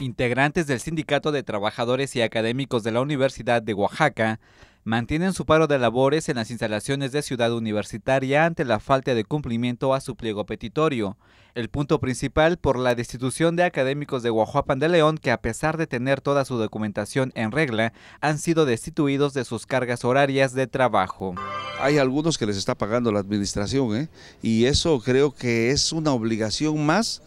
Integrantes del Sindicato de Trabajadores y Académicos de la Universidad de Oaxaca mantienen su paro de labores en las instalaciones de Ciudad Universitaria ante la falta de cumplimiento a su pliego petitorio. El punto principal por la destitución de académicos de oaxaca de León que a pesar de tener toda su documentación en regla, han sido destituidos de sus cargas horarias de trabajo hay algunos que les está pagando la administración ¿eh? y eso creo que es una obligación más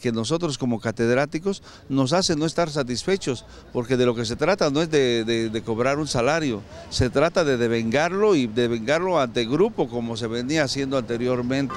que, nosotros como catedráticos nos hace no estar satisfechos, porque de lo que se trata no es de, cobrar un salario, se trata de devengarlo y devengarlo ante grupo como se venía haciendo anteriormente.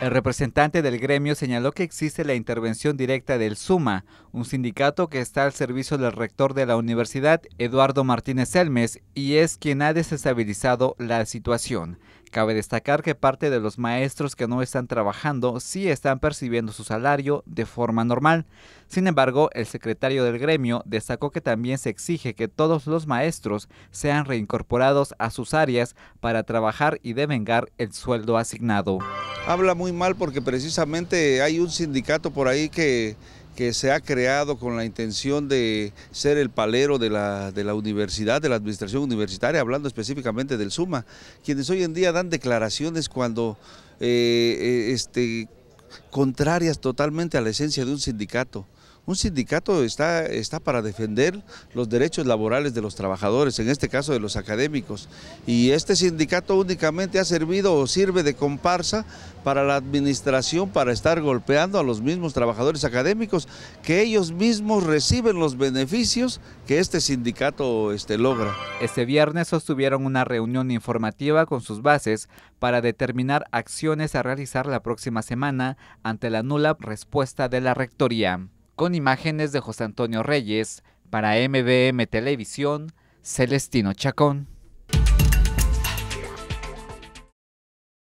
El representante del gremio señaló que existe la intervención directa del SUMA, un sindicato que está al servicio del rector de la universidad, Eduardo Martínez Elmes, y es quien ha desestabilizado la situación. Cabe destacar que parte de los maestros que no están trabajando sí están percibiendo su salario de forma normal. Sin embargo, el secretario del gremio destacó que también se exige que todos los maestros sean reincorporados a sus áreas para trabajar y devengar el sueldo asignado. Habla muy mal porque precisamente hay un sindicato por ahí que que se ha creado con la intención de ser el palero de la, de la universidad, de la administración universitaria, hablando específicamente del SUMA, quienes hoy en día dan declaraciones cuando eh, eh, este, contrarias totalmente a la esencia de un sindicato. Un sindicato está, para defender los derechos laborales de los trabajadores, en este caso de los académicos. Y este sindicato únicamente ha servido o sirve de comparsa para la administración, para estar golpeando a los mismos trabajadores académicos, que ellos mismos reciben los beneficios que este sindicato este, logra. Este viernes sostuvieron una reunión informativa con sus bases para determinar acciones a realizar la próxima semana ante la nula respuesta de la Rectoría con imágenes de José Antonio Reyes, para MBM Televisión, Celestino Chacón.